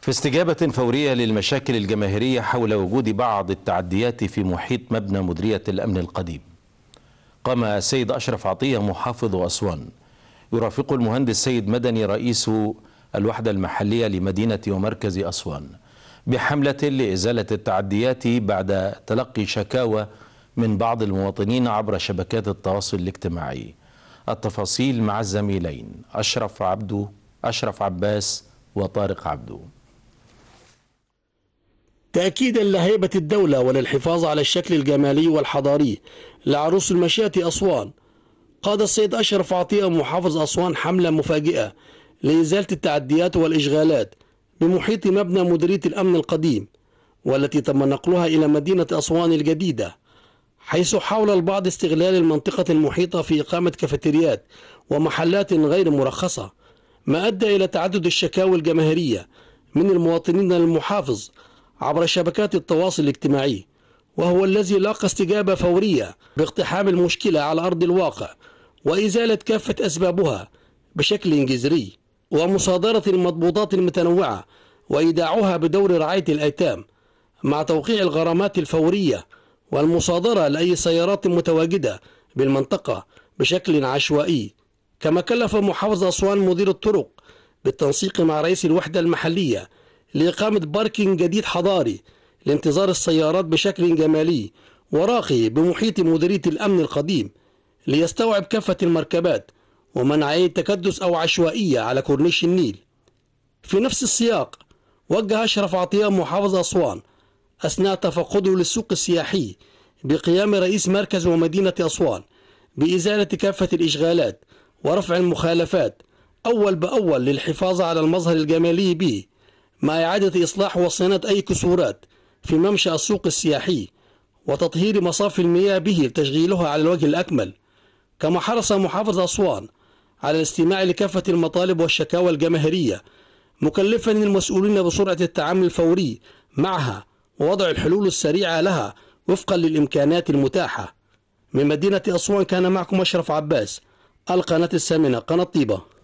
في استجابة فورية للمشاكل الجماهيرية حول وجود بعض التعديات في محيط مبنى مديرية الأمن القديم قام السيد أشرف عطية محافظ أسوان يرافقه المهندس سيد مدني رئيس الوحدة المحلية لمدينة ومركز أسوان بحملة لإزالة التعديات بعد تلقي شكاوى من بعض المواطنين عبر شبكات التواصل الاجتماعي التفاصيل مع الزميلين أشرف عبدو أشرف عباس وطارق عبدو تأكيدا لهيبة الدولة وللحفاظ على الشكل الجمالي والحضاري لعروس المشاة أسوان قاد السيد أشرف عطية محافظ أسوان حملة مفاجئة لإزالة التعديات والإشغالات بمحيط مبنى مديرية الأمن القديم والتي تم نقلها إلى مدينة أسوان الجديدة حيث حاول البعض استغلال المنطقة المحيطة في إقامة كافيتريات ومحلات غير مرخصة ما أدى إلى تعدد الشكاوى الجماهيرية من المواطنين المحافظ عبر شبكات التواصل الاجتماعي وهو الذي لاقى استجابة فورية باقتحام المشكلة على أرض الواقع وإزالة كافة أسبابها بشكل جذري ومصادرة المضبوطات المتنوعة وإيداعها بدور رعاية الأيتام مع توقيع الغرامات الفورية والمصادرة لأي سيارات متواجدة بالمنطقة بشكل عشوائي كما كلف محافظ أسوان مدير الطرق بالتنسيق مع رئيس الوحدة المحلية لإقامة باركينج جديد حضاري لانتظار السيارات بشكل جمالي وراقي بمحيط مديرية الأمن القديم ليستوعب كافة المركبات ومنع أي تكدس أو عشوائية على كورنيش النيل في نفس السياق وجه أشرف عطية محافظ أسوان أثناء تفقده للسوق السياحي بقيام رئيس مركز ومدينة أسوان بإزالة كافة الإشغالات ورفع المخالفات أول بأول للحفاظ على المظهر الجمالي به مع إعادة إصلاح وصيانة أي كسورات في ممشى السوق السياحي وتطهير مصافي المياه به لتشغيلها على الوجه الأكمل كما حرص محافظ أسوان على الاستماع لكافة المطالب والشكاوى الجماهيرية مكلفا المسؤولين بسرعة التعامل الفوري معها ووضع الحلول السريعة لها وفقا للإمكانات المتاحة من مدينة أسوان كان معكم أشرف عباس القناة الثامنة قناة طيبة